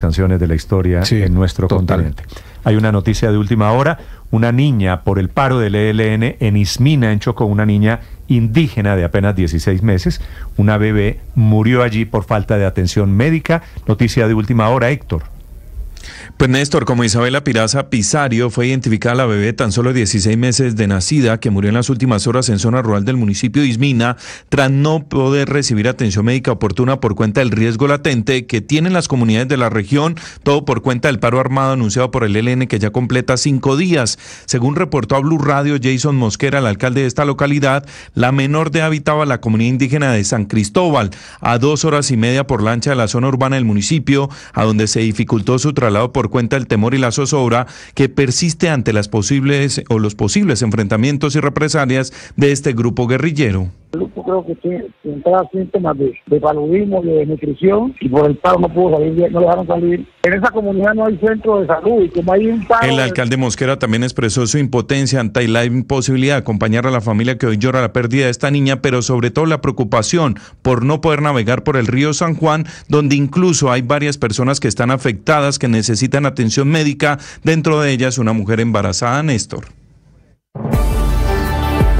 canciones de la historia en nuestro continente. Hay una noticia de última hora, una niña por el paro del ELN en Ismina, en Chocó, una niña indígena de apenas 16 meses, una bebé murió allí por falta de atención médica. Noticia de última hora, Héctor. Pues Néstor, como Isabela Piraza Pisario, fue identificada la bebé tan solo 16 meses de nacida que murió en las últimas horas en zona rural del municipio de Ismina tras no poder recibir atención médica oportuna por cuenta del riesgo latente que tienen las comunidades de la región, todo por cuenta del paro armado anunciado por el e LN que ya completa cinco días. Según reportó a Blue Radio Jason Mosquera, el alcalde de esta localidad, la menor de habitaba la comunidad indígena de San Cristóbal, a dos horas y media por lancha de la zona urbana del municipio, a donde se dificultó su traslado por cuenta del temor y la zozobra que persiste ante las posibles o los posibles enfrentamientos y represalias de este grupo guerrillero creo que tiene síntomas de, paludismo, de y por el paro no pudo salir, no salir. En esa comunidad no hay centro de salud El alcalde Mosquera también expresó su impotencia ante la imposibilidad de acompañar a la familia que hoy llora la pérdida de esta niña, pero sobre todo la preocupación por no poder navegar por el río San Juan, donde incluso hay varias personas que están afectadas, que necesitan atención médica, dentro de ellas una mujer embarazada, Néstor.